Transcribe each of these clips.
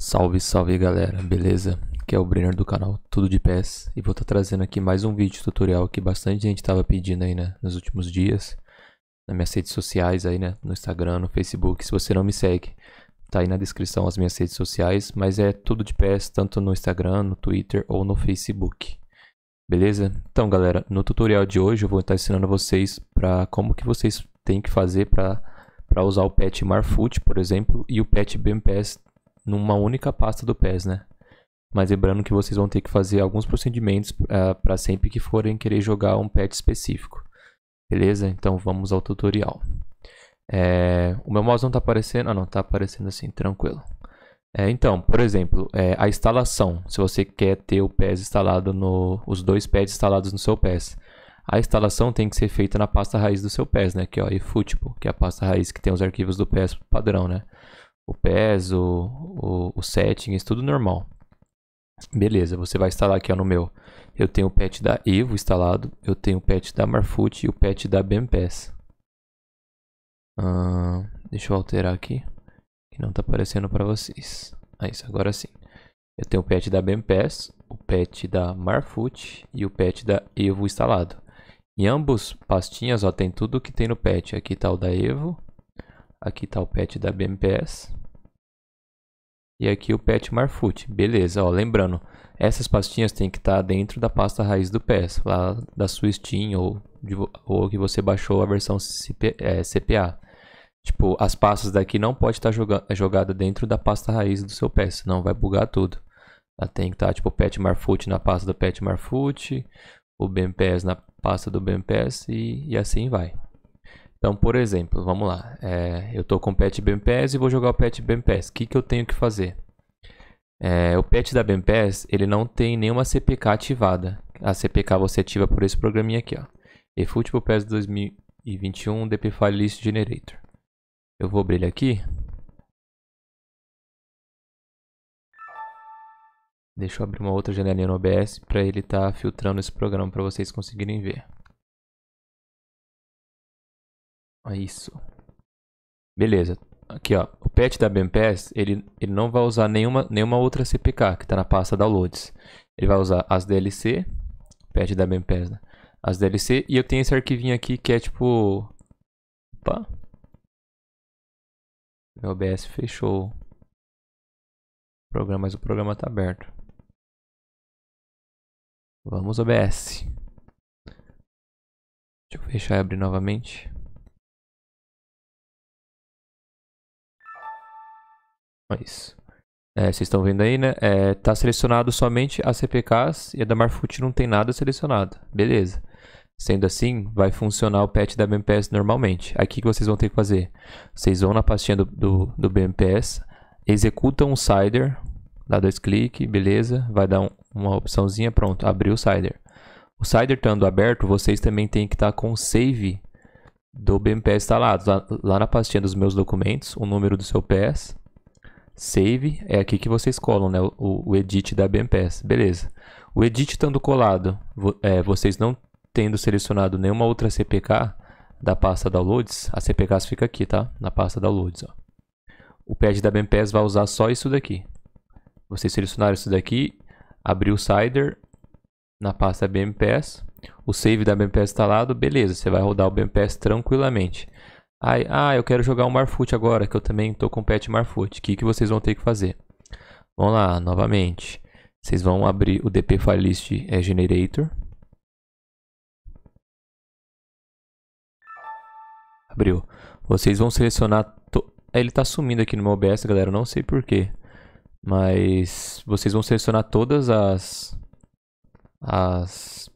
Salve, salve galera, beleza? Que é o Brenner do canal Tudo de Pés e vou estar tá trazendo aqui mais um vídeo tutorial que bastante gente estava pedindo aí, né, nos últimos dias, nas minhas redes sociais aí, né, no Instagram, no Facebook. Se você não me segue, tá aí na descrição as minhas redes sociais, mas é Tudo de Pés tanto no Instagram, no Twitter ou no Facebook. Beleza? Então, galera, no tutorial de hoje eu vou estar tá ensinando vocês para como que vocês têm que fazer para para usar o patch Marfoot, por exemplo, e o patch BMPS numa única pasta do PES, né? Mas lembrando que vocês vão ter que fazer alguns procedimentos uh, eh, para sempre que forem querer jogar um patch específico. Beleza? Então vamos ao tutorial. É, o meu mouse não está aparecendo. Ah, não, está aparecendo assim, tranquilo. É, então, por exemplo, é, a instalação. Se você quer ter o PES instalado no. os dois pads instalados no seu PES. A instalação tem que ser feita na pasta raiz do seu PES, né? Que é o eFootball, que é a pasta raiz que tem os arquivos do PES padrão, né? o PES, o, o, o settings, tudo normal. Beleza, você vai instalar aqui ó, no meu. Eu tenho o patch da Evo instalado, eu tenho o patch da Marfoot e o patch da BMPS. deixa eu alterar aqui, que não está aparecendo para vocês. Ah, isso, agora sim. Eu tenho o patch da BMPS, o patch da Marfoot e o patch da Evo instalado. Em ambos pastinhas ó, tem tudo que tem no patch. Aqui está o da Evo, aqui está o patch da BMPS e aqui o pet marfoot. Beleza, ó, lembrando, essas pastinhas tem que estar tá dentro da pasta raiz do PES, lá da sua Steam ou, de, ou que você baixou a versão CP, é, CPA. Tipo, as pastas daqui não pode estar tá jogada dentro da pasta raiz do seu PES, senão vai bugar tudo. Ela tem que estar, tá, tipo, pet marfoot na pasta do pet marfoot, o BMPS na pasta do BMPS e, e assim vai. Então, por exemplo, vamos lá. É, eu estou com o patch BMPS e vou jogar o patch BMPS. O que, que eu tenho que fazer? É, o patch da BMPS, ele não tem nenhuma CPK ativada. A CPK você ativa por esse programinha aqui, ó. Efutable PES 2021 DP File List Generator. Eu vou abrir ele aqui. Deixa eu abrir uma outra janelinha no OBS para ele estar tá filtrando esse programa para vocês conseguirem ver. É isso. Beleza. Aqui, ó. O patch da BMPS, ele, ele não vai usar nenhuma, nenhuma outra CPK que está na pasta downloads. Ele vai usar as DLC, patch da BMPS, né? As DLC, e eu tenho esse arquivinho aqui que é tipo... Opa. Meu OBS fechou o programa, mas o programa está aberto. Vamos OBS. Deixa eu fechar e abrir novamente. É isso. É, vocês estão vendo aí, né? É, tá selecionado somente as CPKs e a da Marfoot não tem nada selecionado. Beleza. Sendo assim, vai funcionar o patch da BMPS normalmente. Aqui que vocês vão ter que fazer. Vocês vão na pastinha do, do, do BMPS, executam um Cider, dá dois cliques, beleza. Vai dar um, uma opçãozinha, pronto, abriu o Cider. O Cider estando aberto, vocês também têm que estar tá com save do BMPS instalado. Lá, lá na pastinha dos meus documentos, o número do seu PS Save é aqui que vocês colam né, o, o edit da BMPS. Beleza. O edit estando colado, vo, é, vocês não tendo selecionado nenhuma outra CPK da pasta downloads, a CPK fica aqui, tá? Na pasta downloads. Ó. O pad da BMPS vai usar só isso daqui. Vocês selecionaram isso daqui, abrir o Cider na pasta BMPS. O save da BMPS instalado, tá beleza, você vai rodar o BMPS tranquilamente ah, eu quero jogar um Marfoot agora, que eu também estou com pet Marfoot. O que, que vocês vão ter que fazer? Vamos lá, novamente. Vocês vão abrir o DP File List é, Generator. Abriu. Vocês vão selecionar... To... É, ele está sumindo aqui no meu OBS, galera, não sei porquê. Mas vocês vão selecionar todas as... As...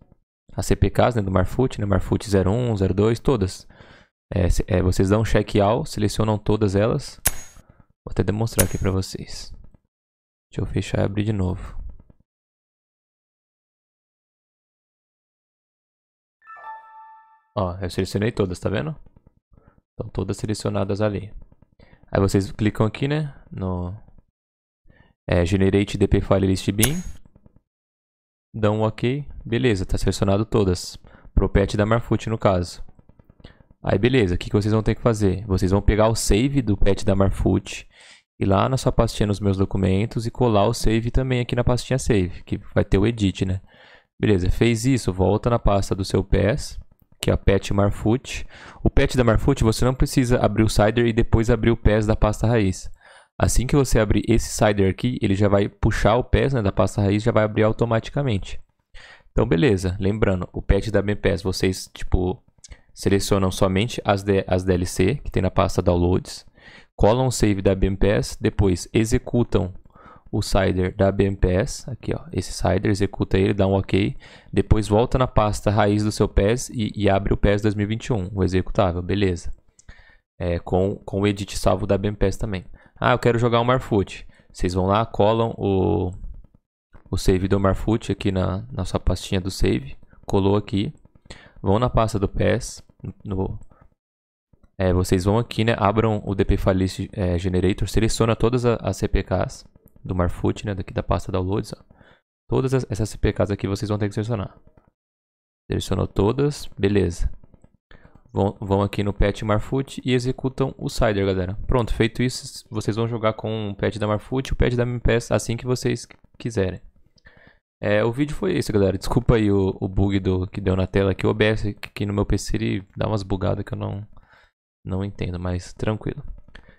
As CPKs né, do Marfoot, né? Marfoot 01, 02, todas. Todas. É, é, vocês dão um check all, selecionam todas elas. Vou até demonstrar aqui para vocês. Deixa eu fechar e abrir de novo. Ó, eu selecionei todas, tá vendo? Estão todas selecionadas ali. Aí vocês clicam aqui, né, no é, Generate DP File List Bin. Dão um OK. Beleza, tá selecionado todas. patch da Marfoot, no caso. Aí beleza, o que, que vocês vão ter que fazer? Vocês vão pegar o save do pet da Marfoot, ir lá na sua pastinha nos meus documentos e colar o save também aqui na pastinha save, que vai ter o edit, né? Beleza, fez isso, volta na pasta do seu PES, que é a pet Marfoot. O pet da Marfoot você não precisa abrir o Cider e depois abrir o PES da pasta raiz. Assim que você abrir esse Cider aqui, ele já vai puxar o PES né, da pasta raiz já vai abrir automaticamente. Então beleza, lembrando, o pet da MPES vocês tipo selecionam somente as, as DLC que tem na pasta Downloads, colam o save da BMPS, depois executam o sider da BMPS, aqui ó, esse sider executa ele, dá um ok, depois volta na pasta raiz do seu PES e, e abre o PES 2021, o executável, beleza. É, com, com o edit salvo da BMPS também. Ah, eu quero jogar o Marfoot. Vocês vão lá, colam o, o save do Marfoot aqui na, na sua pastinha do save, colou aqui, vão na pasta do PES, no, é, vocês vão aqui, né, abram o DP File é, Generator, seleciona todas as CPKs do Marfoot, né, daqui da pasta Downloads, ó. todas as, essas CPKs aqui vocês vão ter que selecionar. Selecionou todas, beleza. Vão, vão aqui no patch Marfoot e executam o Cider, galera. Pronto, feito isso, vocês vão jogar com o patch da Marfoot e o patch da MPS assim que vocês quiserem. É, o vídeo foi isso, galera. Desculpa aí o, o bug do, que deu na tela aqui. O OBS aqui no meu PC ele dá umas bugadas que eu não, não entendo, mas tranquilo.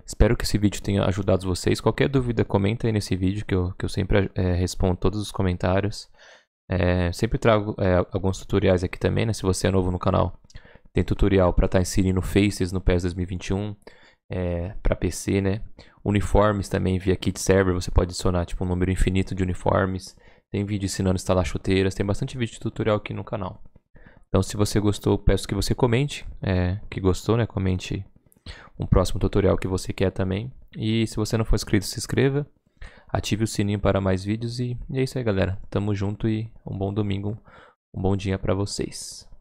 Espero que esse vídeo tenha ajudado vocês. Qualquer dúvida, comenta aí nesse vídeo que eu, que eu sempre é, respondo todos os comentários. É, sempre trago é, alguns tutoriais aqui também, né? Se você é novo no canal, tem tutorial para estar tá inserindo faces no PES 2021, é, para PC, né? Uniformes também via kit server, você pode adicionar tipo um número infinito de uniformes. Tem vídeo ensinando a instalar chuteiras, tem bastante vídeo tutorial aqui no canal. Então se você gostou, peço que você comente, é, que gostou, né? Comente um próximo tutorial que você quer também. E se você não for inscrito, se inscreva, ative o sininho para mais vídeos e, e é isso aí, galera. Tamo junto e um bom domingo, um bom dia para vocês.